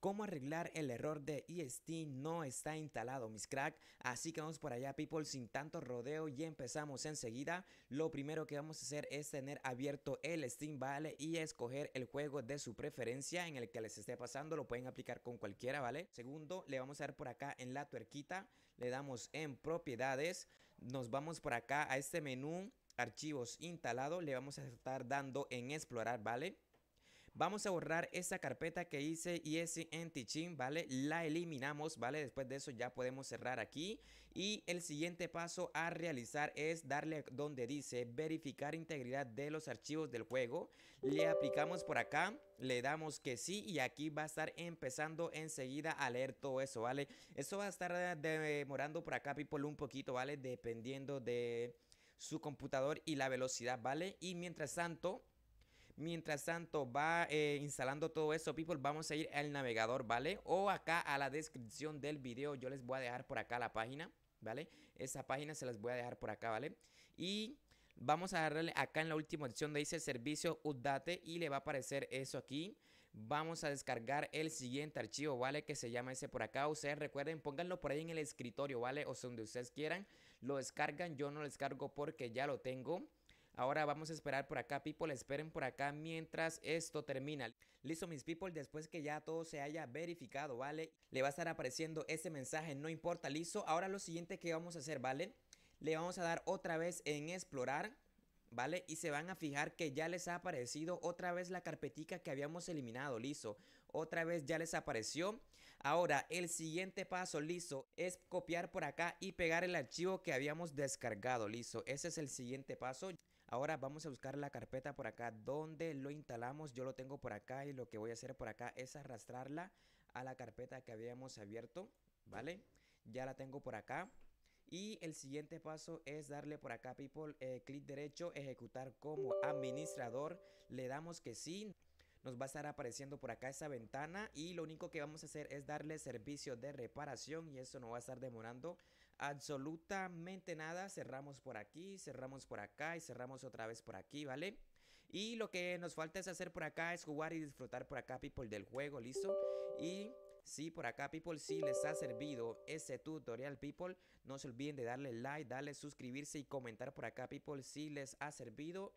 cómo arreglar el error de EST no está instalado, mis crack. Así que vamos por allá, people, sin tanto rodeo y empezamos enseguida. Lo primero que vamos a hacer es tener abierto el Steam ¿vale? Y escoger el juego de su preferencia en el que les esté pasando. Lo pueden aplicar con cualquiera, ¿vale? Segundo, le vamos a dar por acá en la tuerquita. Le damos en propiedades. Nos vamos por acá a este menú. Archivos instalado. Le vamos a estar dando en explorar, ¿vale? Vamos a borrar esa carpeta que hice y ese en chin ¿vale? La eliminamos, ¿vale? Después de eso ya podemos cerrar aquí. Y el siguiente paso a realizar es darle donde dice verificar integridad de los archivos del juego. Le aplicamos por acá, le damos que sí y aquí va a estar empezando enseguida a leer todo eso, ¿vale? Eso va a estar demorando por acá, people, un poquito, ¿vale? Dependiendo de su computador y la velocidad, ¿vale? Y mientras tanto, Mientras tanto, va eh, instalando todo eso, people. Vamos a ir al navegador, ¿vale? O acá a la descripción del video. Yo les voy a dejar por acá la página, ¿vale? Esa página se las voy a dejar por acá, ¿vale? Y vamos a darle acá en la última opción donde dice servicio update y le va a aparecer eso aquí. Vamos a descargar el siguiente archivo, ¿vale? Que se llama ese por acá. Ustedes recuerden, pónganlo por ahí en el escritorio, ¿vale? O donde ustedes quieran. Lo descargan, yo no lo descargo porque ya lo tengo. Ahora vamos a esperar por acá, people. Esperen por acá mientras esto termina. Listo, mis people. Después que ya todo se haya verificado, ¿vale? Le va a estar apareciendo ese mensaje. No importa, listo. Ahora lo siguiente que vamos a hacer, ¿vale? Le vamos a dar otra vez en explorar. ¿vale? Y se van a fijar que ya les ha aparecido otra vez la carpetica que habíamos eliminado, listo. Otra vez ya les apareció. Ahora, el siguiente paso, listo, es copiar por acá y pegar el archivo que habíamos descargado, listo. Ese es el siguiente paso. Ahora vamos a buscar la carpeta por acá donde lo instalamos. Yo lo tengo por acá y lo que voy a hacer por acá es arrastrarla a la carpeta que habíamos abierto, ¿vale? Ya la tengo por acá. Y el siguiente paso es darle por acá, people, eh, clic derecho, ejecutar como administrador. Le damos que sí nos va a estar apareciendo por acá esa ventana y lo único que vamos a hacer es darle servicio de reparación y eso no va a estar demorando absolutamente nada. Cerramos por aquí, cerramos por acá y cerramos otra vez por aquí, ¿vale? Y lo que nos falta es hacer por acá es jugar y disfrutar por acá, people, del juego, ¿listo? Y Sí, por acá, people, si les ha servido ese tutorial, people, no se olviden de darle like, darle suscribirse y comentar por acá, people, si les ha servido.